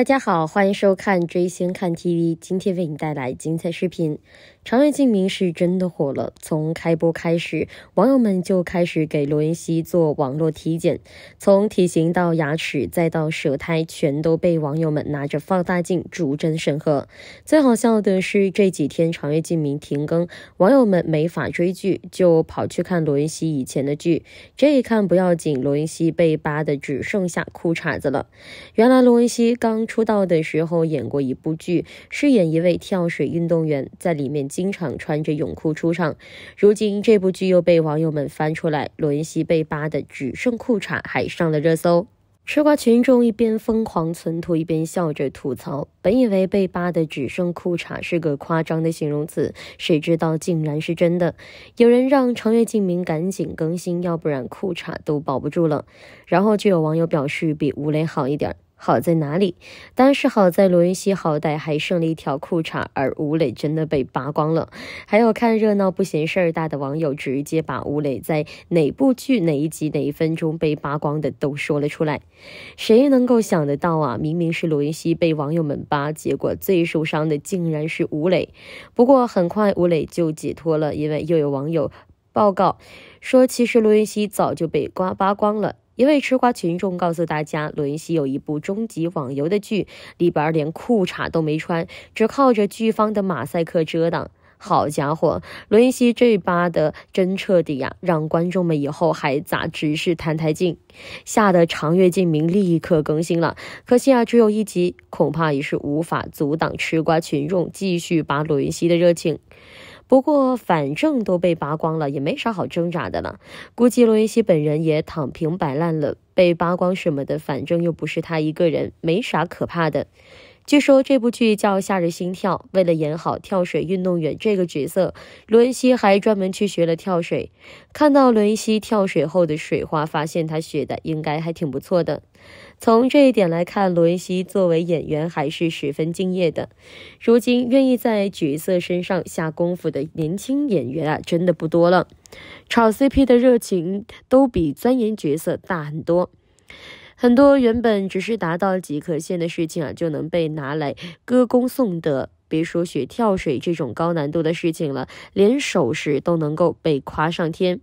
大家好，欢迎收看追星看 TV，今天为你带来精彩视频。长月烬明是真的火了，从开播开始，网友们就开始给罗云熙做网络体检，从体型到牙齿，再到舌苔，全都被网友们拿着放大镜逐帧审核。最好笑的是，这几天长月烬明停更，网友们没法追剧，就跑去看罗云熙以前的剧。这一看不要紧，罗云熙被扒的只剩下裤衩子了。原来罗云熙刚。出道的时候演过一部剧，饰演一位跳水运动员，在里面经常穿着泳裤出场。如今这部剧又被网友们翻出来，罗云熙被扒的只剩裤衩，还上了热搜。吃瓜群众一边疯狂存图，一边笑着吐槽：本以为被扒的只剩裤衩是个夸张的形容词，谁知道竟然是真的。有人让长月烬明赶紧更新，要不然裤衩都保不住了。然后就有网友表示比吴磊好一点。好在哪里？但是好在罗云熙好歹还剩了一条裤衩，而吴磊真的被扒光了。还有看热闹不嫌事儿大的网友，直接把吴磊在哪部剧、哪一集、哪一分钟被扒光的都说了出来。谁能够想得到啊？明明是罗云熙被网友们扒，结果最受伤的竟然是吴磊。不过很快吴磊就解脱了，因为又有网友报告说，其实罗云熙早就被刮扒光了。一位吃瓜群众告诉大家，罗云熙有一部终极网游的剧，里边连裤衩都没穿，只靠着剧方的马赛克遮挡。好家伙，罗云熙这扒的真彻底呀，让观众们以后还咋直视澹台烬？吓得长月烬明立刻更新了，可惜啊，只有一集，恐怕也是无法阻挡吃瓜群众继续把罗云熙的热情。不过，反正都被扒光了，也没啥好挣扎的了。估计罗云熙本人也躺平摆烂了，被扒光什么的，反正又不是他一个人，没啥可怕的。据说这部剧叫《吓着心跳》。为了演好跳水运动员这个角色，罗云熙还专门去学了跳水。看到罗云熙跳水后的水花，发现他学的应该还挺不错的。从这一点来看，罗云熙作为演员还是十分敬业的。如今愿意在角色身上下功夫的年轻演员啊，真的不多了。炒 CP 的热情都比钻研角色大很多。很多原本只是达到及格线的事情啊，就能被拿来歌功颂德。别说学跳水这种高难度的事情了，连手势都能够被夸上天。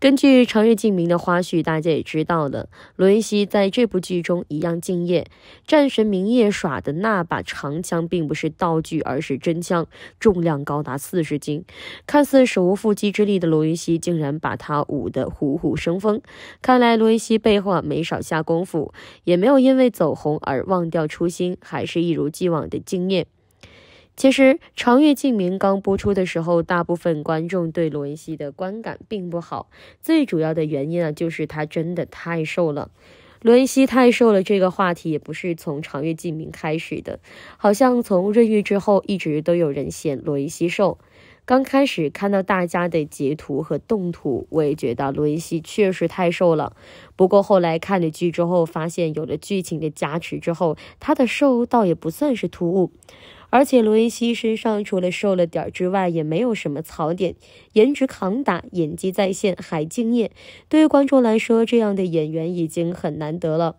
根据长月烬明的花絮，大家也知道了，罗云熙在这部剧中一样敬业。战神明夜耍的那把长枪并不是道具，而是真枪，重量高达四十斤。看似手无缚鸡之力的罗云熙，竟然把它舞得虎虎生风。看来罗云熙背后啊没少下功夫，也没有因为走红而忘掉初心，还是一如既往的敬业。其实《长月烬明》刚播出的时候，大部分观众对罗云熙的观感并不好。最主要的原因啊，就是他真的太瘦了。罗云熙太瘦了，这个话题也不是从《长月烬明》开始的，好像从《润玉》之后一直都有人嫌罗云熙瘦。刚开始看到大家的截图和动图，我也觉得罗云熙确实太瘦了。不过后来看了剧之后，发现有了剧情的加持之后，他的瘦倒也不算是突兀。而且罗云熙身上除了瘦了点之外，也没有什么槽点，颜值扛打，演技在线，还敬业。对于观众来说，这样的演员已经很难得了。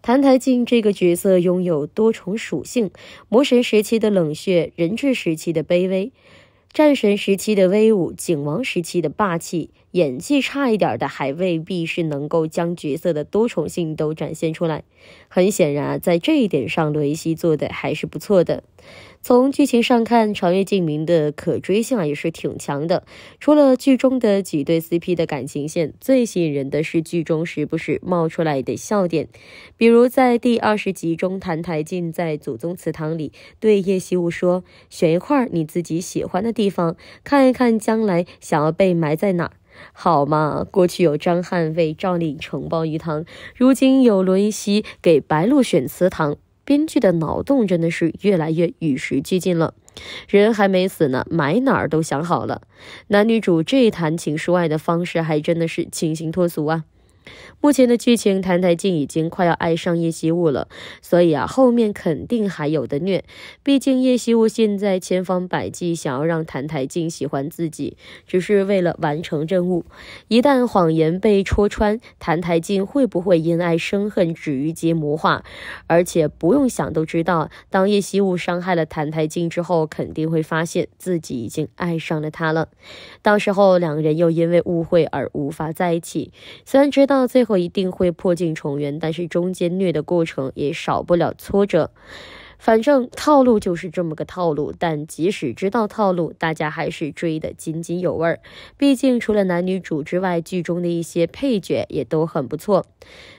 谭台烬这个角色拥有多重属性：魔神时期的冷血，人质时期的卑微。战神时期的威武，景王时期的霸气，演技差一点的还未必是能够将角色的多重性都展现出来。很显然啊，在这一点上，罗云熙做的还是不错的。从剧情上看，《长月烬明》的可追性啊也是挺强的。除了剧中的几对 CP 的感情线，最吸引人的是剧中时不时冒出来的笑点。比如在第二十集中，澹台烬在祖宗祠堂里对叶夕雾说：“选一块你自己喜欢的地方，看一看将来想要被埋在哪，好嘛？”过去有张翰为赵丽颖承包鱼塘，如今有罗云熙给白鹿选祠堂。编剧的脑洞真的是越来越与时俱进了，人还没死呢，埋哪儿都想好了。男女主这谈情说爱的方式还真的是清新脱俗啊。目前的剧情，谭台静已经快要爱上叶夕雾了，所以啊，后面肯定还有的虐。毕竟叶夕雾现在千方百计想要让谭台静喜欢自己，只是为了完成任务。一旦谎言被戳穿，谭台静会不会因爱生恨，止于结魔化？而且不用想都知道，当叶夕雾伤害了谭台静之后，肯定会发现自己已经爱上了他了。到时候两人又因为误会而无法在一起。虽然知道。到最后一定会破镜重圆，但是中间虐的过程也少不了挫折。反正套路就是这么个套路，但即使知道套路，大家还是追得津津有味儿。毕竟除了男女主之外，剧中的一些配角也都很不错。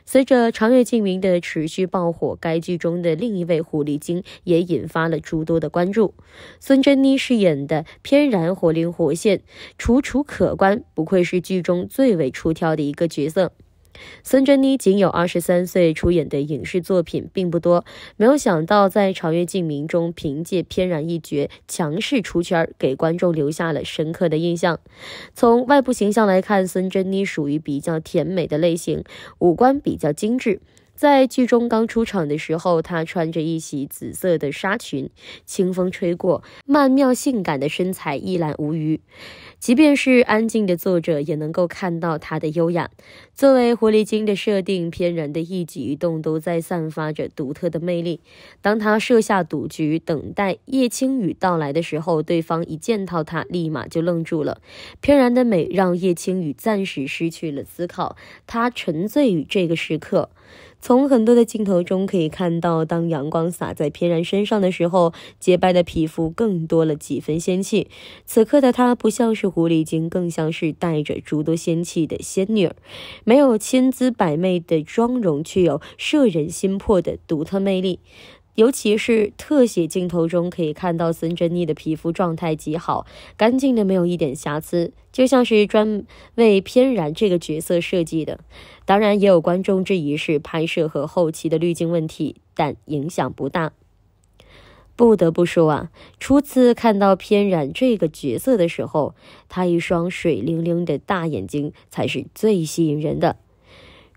随着长月烬明的持续爆火，该剧中的另一位狐狸精也引发了诸多的关注。孙珍妮饰演的翩然活灵活现，楚楚可观，不愧是剧中最为出挑的一个角色。孙珍妮仅有二十三岁，出演的影视作品并不多。没有想到，在《超越烬明》中凭借翩然一绝强势出圈，给观众留下了深刻的印象。从外部形象来看，孙珍妮属于比较甜美的类型，五官比较精致。在剧中刚出场的时候，她穿着一袭紫色的纱裙，清风吹过，曼妙性感的身材一览无余。即便是安静的坐着，也能够看到她的优雅。作为狐狸精的设定，翩然的一举一动都在散发着独特的魅力。当她设下赌局，等待叶青雨到来的时候，对方一见到她，立马就愣住了。翩然的美让叶青雨暂时失去了思考，她沉醉于这个时刻。从很多的镜头中可以看到，当阳光洒在翩然身上的时候，洁白的皮肤更多了几分仙气。此刻的她不像是狐狸精，更像是带着诸多仙气的仙女，没有千姿百媚的妆容，却有摄人心魄的独特魅力。尤其是特写镜头中，可以看到孙珍妮的皮肤状态极好，干净的没有一点瑕疵，就像是专为翩然这个角色设计的。当然，也有观众质疑是拍摄和后期的滤镜问题，但影响不大。不得不说啊，初次看到翩然这个角色的时候，她一双水灵灵的大眼睛才是最吸引人的。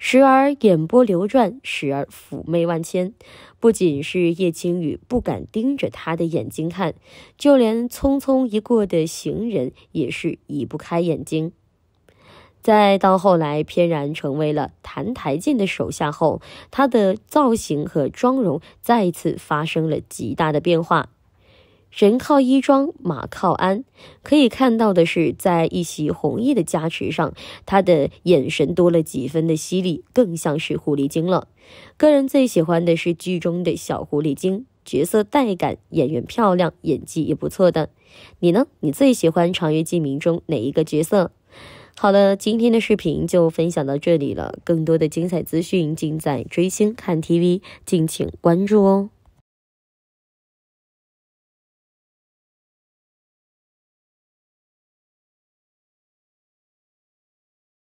时而眼波流转，时而妩媚万千。不仅是叶轻雨不敢盯着他的眼睛看，就连匆匆一过的行人也是移不开眼睛。再到后来，翩然成为了澹台烬的手下后，他的造型和妆容再次发生了极大的变化。人靠衣装，马靠鞍。可以看到的是，在一袭红衣的加持上，他的眼神多了几分的犀利，更像是狐狸精了。个人最喜欢的是剧中的小狐狸精角色，带感，演员漂亮，演技也不错的。你呢？你最喜欢《长月烬明》中哪一个角色？好了，今天的视频就分享到这里了。更多的精彩资讯尽在追星看 TV，敬请关注哦。